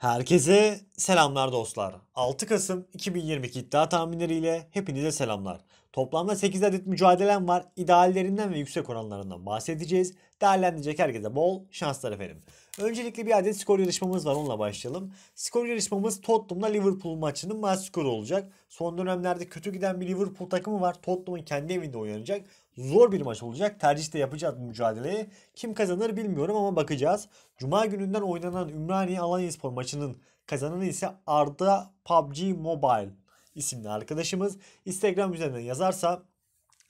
Herkese selamlar dostlar. 6 Kasım 2022 iddia tahminleriyle hepinize selamlar. Toplamda 8 adet mücadelem var. İdeallerinden ve yüksek oranlarından bahsedeceğiz. Değerlendirecek herkese bol şanslar efendim. Öncelikle bir adet skor yarışmamız var onunla başlayalım. Skor yarışmamız Tottenham'la Liverpool maçının maç skoru olacak. Son dönemlerde kötü giden bir Liverpool takımı var. Tottenham'ın kendi evinde oynanacak. Zor bir maç olacak. Tercih de yapacağız bu mücadeleye. Kim kazanır bilmiyorum ama bakacağız. Cuma gününden oynanan Ümraniye Alanyaspor maçının kazananı ise Arda PUBG Mobile isimli arkadaşımız. Instagram üzerinden yazarsa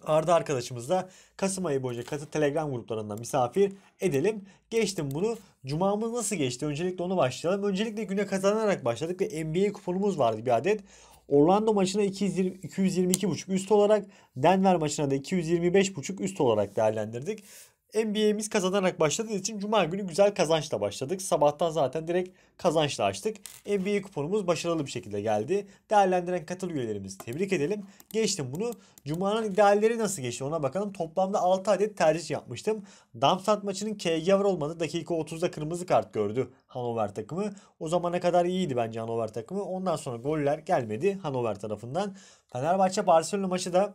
Arda arkadaşımız da Kasım ayı boyunca katı Telegram gruplarından misafir edelim. Geçtim bunu. Cuma'mız nasıl geçti? Öncelikle onu başlayalım. Öncelikle güne kazanarak başladık ve NBA kuponumuz vardı bir adet. Orlando maçına 220 222.5 üst olarak, Denver maçına da 225.5 üst olarak değerlendirdik. NBA'miz kazanarak başladığı için Cuma günü güzel kazançla başladık. Sabahtan zaten direkt kazançla açtık. NBA kuponumuz başarılı bir şekilde geldi. Değerlendiren katıl üyelerimizi tebrik edelim. Geçtim bunu. Cuma'nın idealleri nasıl geçti ona bakalım. Toplamda 6 adet tercih yapmıştım. Damsat maçının KG var olmadı. Dakika 30'da kırmızı kart gördü Hanover takımı. O zamana kadar iyiydi bence Hanover takımı. Ondan sonra goller gelmedi Hanover tarafından. Fenerbahçe Barcelona maçı da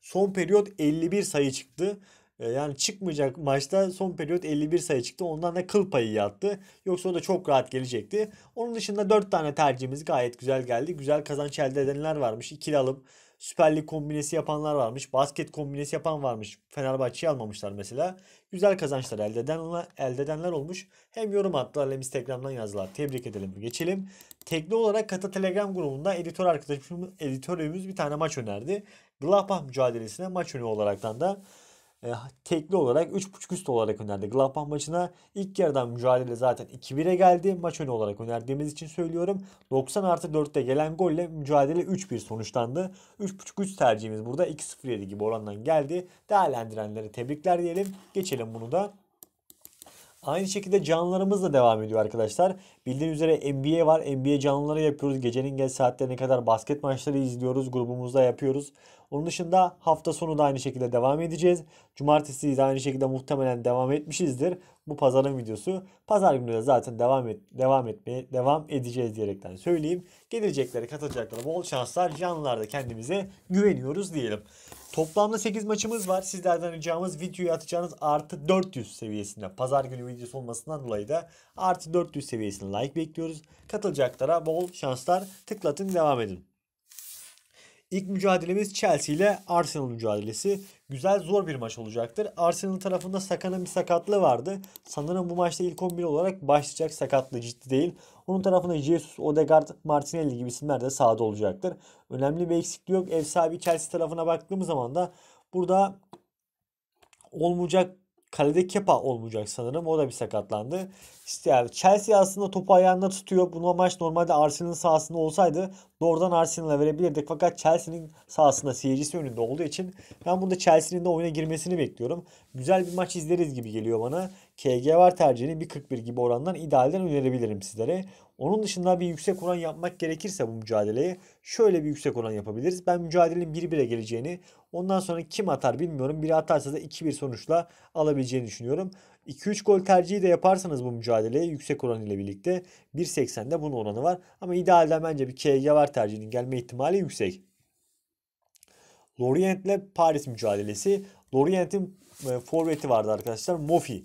son periyot 51 sayı çıktı. E, yani çıkmayacak maçta son periyot 51 sayı çıktı. Ondan da kıl payı yattı. Yoksa o da çok rahat gelecekti. Onun dışında 4 tane tercihimiz gayet güzel geldi. Güzel kazanç elde edenler varmış. İkili alıp Süper Lig kombinesi yapanlar varmış. Basket kombinesi yapan varmış. Fenerbahçe'yi almamışlar mesela. Güzel kazançlar elde, eden, elde edenler olmuş. Hem yorum attılar hem Instagram'dan yazdılar. Tebrik edelim. Geçelim. Tekne olarak Kata Telegram grubunda editör arkadaşımız, editörümüz bir tane maç önerdi. Gladbach mücadelesine maç önü olaraktan da e, tekli olarak 3.5 üst olarak önerdi. Gladbach maçına ilk yarıdan mücadele zaten 2-1'e geldi. Maç önü olarak önerdiğimiz için söylüyorum. 90 artı 4'te gelen golle mücadele 3-1 sonuçlandı. 3.5 üst tercihimiz burada 2 0 gibi orandan geldi. Değerlendirenlere tebrikler diyelim. Geçelim bunu da Aynı şekilde canlılarımız da devam ediyor arkadaşlar. Bildiğiniz üzere NBA var. NBA canlıları yapıyoruz. Gecenin geç saatlerine kadar basket maçları izliyoruz. Grubumuzda yapıyoruz. Onun dışında hafta sonu da aynı şekilde devam edeceğiz. Cumartesi de aynı şekilde muhtemelen devam etmişizdir. Bu pazarın videosu. Pazar günü de zaten devam et, devam etmeye devam edeceğiz diyerekten söyleyeyim. Gelecekleri katılacakları bol şanslar. Canlılarda kendimize güveniyoruz diyelim. Toplamda 8 maçımız var. Sizlerden ricamız videoyu atacağınız artı 400 seviyesinde. Pazar günü videosu olmasından dolayı da artı 400 seviyesinde like bekliyoruz. Katılacaklara bol şanslar. Tıklatın devam edin. İlk mücadelemiz Chelsea ile Arsenal mücadelesi güzel zor bir maç olacaktır. Arsenal tarafında Saka'nın bir sakatlığı vardı. Sanırım bu maçta ilk 11 olarak başlayacak sakatlığı ciddi değil. Onun tarafında Jesus, Odegaard, Martinelli gibi isimler de sahada olacaktır. Önemli bir eksikliği yok. Ev sahibi Chelsea tarafına baktığımız zaman da burada olmayacak Kalede Kepa olmayacak sanırım. O da bir sakatlandı. İşte yani Chelsea aslında topu ayağında tutuyor. Bu maç normalde Arsenal'ın sahasında olsaydı doğrudan Arsenal'a verebilirdik. Fakat Chelsea'nin sahasında seyircisi önünde olduğu için ben bunda Chelsea'nin de oyuna girmesini bekliyorum. Güzel bir maç izleriz gibi geliyor bana. KG var tercihini 1.41 gibi orandan idealden önerebilirim sizlere. Onun dışında bir yüksek oran yapmak gerekirse bu mücadeleye şöyle bir yüksek oran yapabiliriz. Ben mücadelenin 1-1'e geleceğini ondan sonra kim atar bilmiyorum. Biri atarsa da 2-1 sonuçla alabileceğini düşünüyorum. 2-3 gol tercihi de yaparsanız bu mücadeleye yüksek oran ile birlikte 1.80'de bunun oranı var. Ama idealden bence bir KG var tercihinin gelme ihtimali yüksek. Lorient ile Paris mücadelesi Lorient'in e, forveti vardı arkadaşlar. Mofi.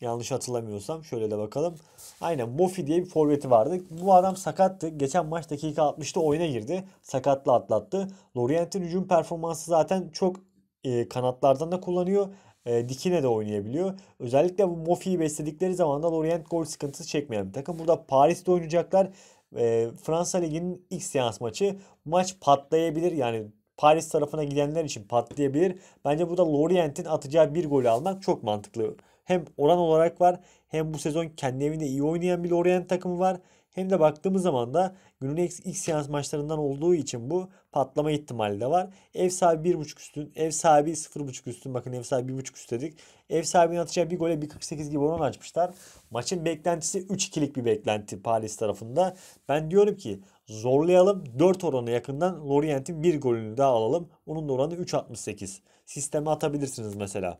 Yanlış hatırlamıyorsam. Şöyle de bakalım. Aynen Mofi diye bir forveti vardı. Bu adam sakattı. Geçen maç dakika 60'ta oyuna girdi. Sakatla atlattı. Lorient'in hücum performansı zaten çok e, kanatlardan da kullanıyor. E, dikine de oynayabiliyor. Özellikle bu Mofi'yi besledikleri zaman da Lorient gol sıkıntısı çekmeyen bir takım. Burada Paris'te oynayacaklar. E, Fransa Ligi'nin ilk seans maçı. Maç patlayabilir. Yani Paris tarafına gidenler için patlayabilir. Bence burada Lorient'in atacağı bir golü almak çok mantıklı. Hem oran olarak var hem bu sezon kendi evinde iyi oynayan bir Lorient takımı var. Hem de baktığımız zaman da günün ilk seans maçlarından olduğu için bu patlama ihtimali de var. Ev sahibi 1.5 üstün, ev sahibi 0.5 üstün. Bakın ev sahibi 1.5 üst dedik. Ev sahibinin atacağı bir gole 1.48 gibi oran açmışlar. Maçın beklentisi 3-2'lik bir beklenti Paris tarafında. Ben diyorum ki zorlayalım. 4 oranı yakından Lorient'in bir golünü daha alalım. Onun da oranı 3.68. Sisteme atabilirsiniz mesela.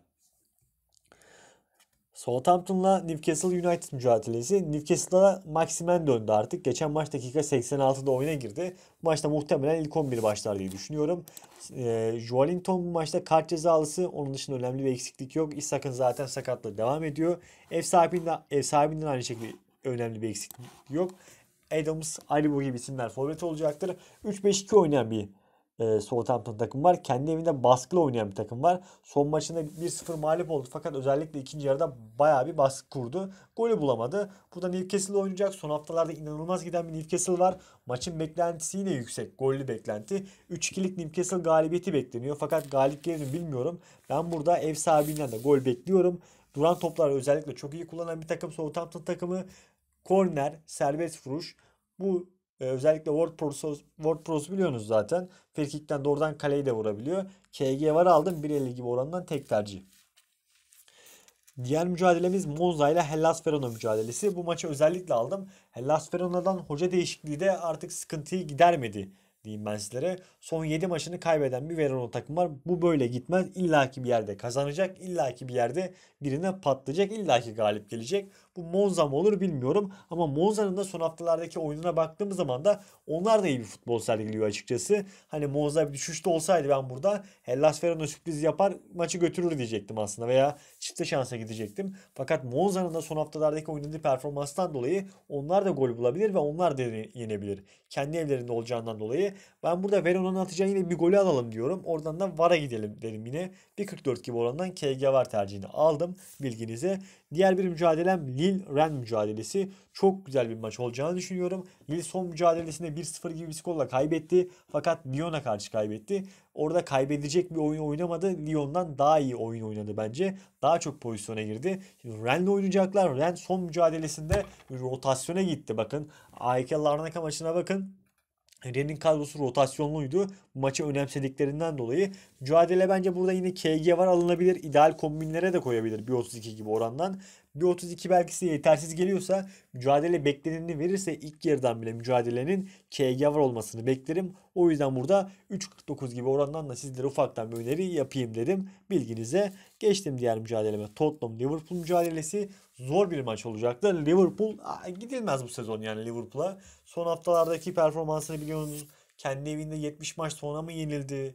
Southampton'la Newcastle United mücadelesi. Newcastle'a Maximen döndü artık. Geçen maç dakika 86'da oyuna girdi. Bu maçta muhtemelen ilk 11 başlar diye düşünüyorum. E, Joelinton bu maçta kart cezalısı. Onun dışında önemli bir eksiklik yok. Isak'ın zaten sakatlığı devam ediyor. Ev sahibinden, ev sahibinden aynı şekilde önemli bir eksiklik yok. Adams, Alibo gibi isimler forvet olacaktır. 3-5-2 oynayan bir e, Southampton takım var. Kendi evinde baskılı oynayan bir takım var. Son maçında 1-0 mağlup oldu fakat özellikle ikinci yarıda baya bir baskı kurdu. Golü bulamadı. Burada Newcastle oynayacak. Son haftalarda inanılmaz giden bir Newcastle var. Maçın beklentisi yine yüksek. Gollü beklenti. 3-2'lik Newcastle galibiyeti bekleniyor. Fakat galip gelir bilmiyorum. Ben burada ev sahibinden de gol bekliyorum. Duran topları özellikle çok iyi kullanan bir takım Southampton takımı. Korner, serbest vuruş. Bu ee, özellikle WordPro'su WordPro'su biliyorsunuz zaten. Frikikten doğrudan kaleyi de vurabiliyor. KG var aldım 1.50 gibi oranından tek tercih. Diğer mücadelemiz Monza ile Hellas Verona mücadelesi. Bu maçı özellikle aldım. Hellas Verona'dan hoca değişikliği de artık sıkıntıyı gidermedi diyeyim ben sizlere. Son 7 maçını kaybeden bir Verona takım var. Bu böyle gitmez. İlla ki bir yerde kazanacak. İlla ki bir yerde birine patlayacak. İlla ki galip gelecek. Bu Monza mı olur bilmiyorum. Ama Monza'nın da son haftalardaki oyununa baktığımız zaman da onlar da iyi bir futbol sergiliyor açıkçası. Hani Monza bir düşüşte olsaydı ben burada Hellas Verona sürpriz yapar maçı götürür diyecektim aslında. Veya çifte şansa gidecektim. Fakat Monza'nın da son haftalardaki oynadığı performanstan dolayı onlar da gol bulabilir ve onlar da yenebilir. Kendi evlerinde olacağından dolayı. Ben burada Verona'nın atacağı yine bir golü alalım diyorum. Oradan da VAR'a gidelim derim yine. 1.44 gibi orandan KG var tercihini aldım bilginize. Diğer bir mücadelem Lille-Ren mücadelesi. Çok güzel bir maç olacağını düşünüyorum. Lille son mücadelesinde 1-0 gibi bir skorla kaybetti. Fakat Lyon'a karşı kaybetti. Orada kaybedecek bir oyun oynamadı. Lyon'dan daha iyi oyun oynadı bence. Daha çok pozisyona girdi. Şimdi Ren'le oynayacaklar. Ren son mücadelesinde rotasyona gitti. Bakın AEK Larnaka maçına bakın. Ren'in kadrosu rotasyonluydu. Maçı önemsediklerinden dolayı. Mücadele bence burada yine KG var alınabilir. İdeal kombinlere de koyabilir. 1.32 gibi orandan bir 32 belki size yetersiz geliyorsa mücadele bekleneni verirse ilk yarıdan bile mücadelenin KG var olmasını beklerim. O yüzden burada 3.49 gibi orandan da sizlere ufaktan bir öneri yapayım dedim. Bilginize geçtim diğer mücadeleme. Tottenham Liverpool mücadelesi zor bir maç olacaktı. Liverpool gidilmez bu sezon yani Liverpool'a. Son haftalardaki performansını biliyorsunuz. Kendi evinde 70 maç sonra mı yenildi?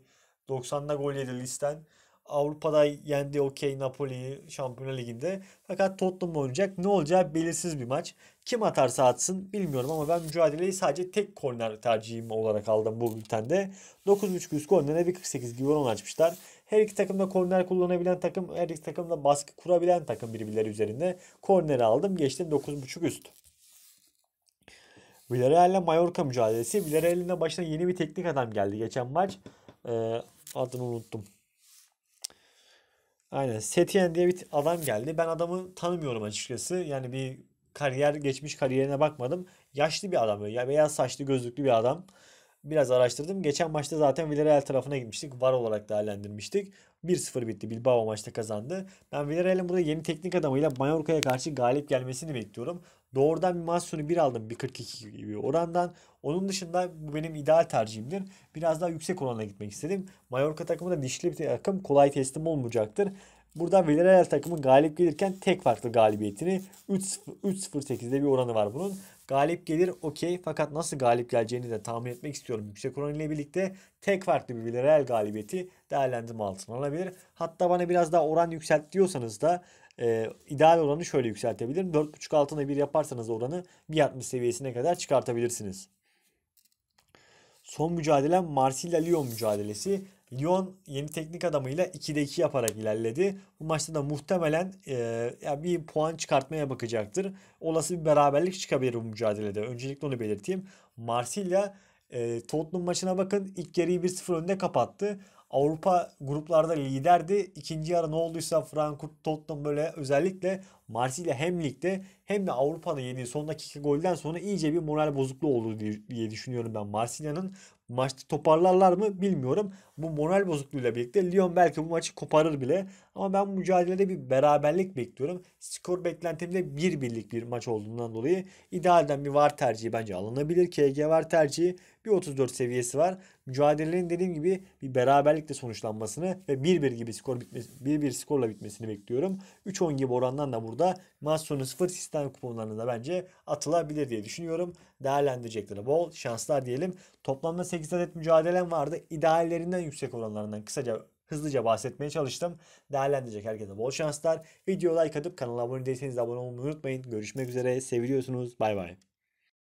90'da gol yedi listen. Avrupa'da yendi okey Napoli'yi Şampiyonlar Ligi'nde. Fakat Tottenham oynayacak. Ne olacağı belirsiz bir maç. Kim atarsa atsın bilmiyorum ama ben mücadeleyi sadece tek korner tercihim olarak aldım bu bültende. 9.5 üst bir 1.48 gibi oran açmışlar. Her iki takım da korner kullanabilen takım, her iki takım da baskı kurabilen takım birbirleri üzerinde. Korneri aldım geçtim 9.5 üst. Villarreal ile Mallorca mücadelesi. Villarreal'in de başına yeni bir teknik adam geldi geçen maç. Ee, adını unuttum. Aynen. Setien diye bir adam geldi. Ben adamı tanımıyorum açıkçası. Yani bir kariyer geçmiş kariyerine bakmadım. Yaşlı bir adam. Ya beyaz saçlı gözlüklü bir adam. Biraz araştırdım. Geçen maçta zaten Villarreal tarafına gitmiştik. Var olarak değerlendirmiştik. 1-0 bitti. Bilbao maçta kazandı. Ben Villarreal'in burada yeni teknik adamıyla Mallorca'ya karşı galip gelmesini bekliyorum. Doğrudan bir Mansion'u 1 aldım bir 42 gibi orandan. Onun dışında bu benim ideal tercihimdir. Biraz daha yüksek orana gitmek istedim. Mallorca takımı da dişli bir takım. Kolay teslim olmayacaktır. Burada Villarreal takımı galip gelirken tek farklı galibiyetini 3-0-8'de bir oranı var bunun. Galip gelir okey fakat nasıl galip geleceğini de tahmin etmek istiyorum. Yüksek oran ile birlikte tek farklı bir Villarreal galibiyeti değerlendirme altına alabilir. Hatta bana biraz daha oran yükselt diyorsanız da e, ideal oranı şöyle yükseltebilirim. 4.5 altına 1 yaparsanız oranı 1.60 seviyesine kadar çıkartabilirsiniz. Son mücadele Marsilya-Lyon mücadelesi. Lyon yeni teknik adamıyla 2'de 2 yaparak ilerledi. Bu maçta da muhtemelen e, yani bir puan çıkartmaya bakacaktır. Olası bir beraberlik çıkabilir bu mücadelede. Öncelikle onu belirteyim. Marsilya e, Tottenham maçına bakın ilk yarıyı 1-0 önde kapattı. Avrupa gruplarda liderdi. İkinci yarı ne olduysa Frankfurt, Tottenham böyle özellikle Marsilya hem ligde hem de Avrupa'da yediği son dakika golden sonra iyice bir moral bozukluğu oldu diye düşünüyorum ben Marsilya'nın. Maçta toparlarlar mı bilmiyorum. Bu moral bozukluğuyla birlikte Lyon belki bu maçı koparır bile. Ama ben bu mücadelede bir beraberlik bekliyorum. Skor beklentimde bir birlik bir maç olduğundan dolayı idealden bir var tercihi bence alınabilir. KG var tercihi 34 seviyesi var mücadelelerin dediğim gibi bir beraberlikle sonuçlanmasını ve 1-1 gibi skor bitmesi 1-1 skorla bitmesini bekliyorum. 3-10 gibi orandan da burada maç sonu 0 sistem kuponlarına da bence atılabilir diye düşünüyorum. Değerlendireceklere bol şanslar diyelim. Toplamda 8 adet mücadelem vardı. İdeallerinden yüksek oranlarından kısaca hızlıca bahsetmeye çalıştım. Değerlendirecek herkese bol şanslar. Video like atıp kanala abone değilseniz abone olmayı unutmayın. Görüşmek üzere. Seviyorsunuz. Bay bay.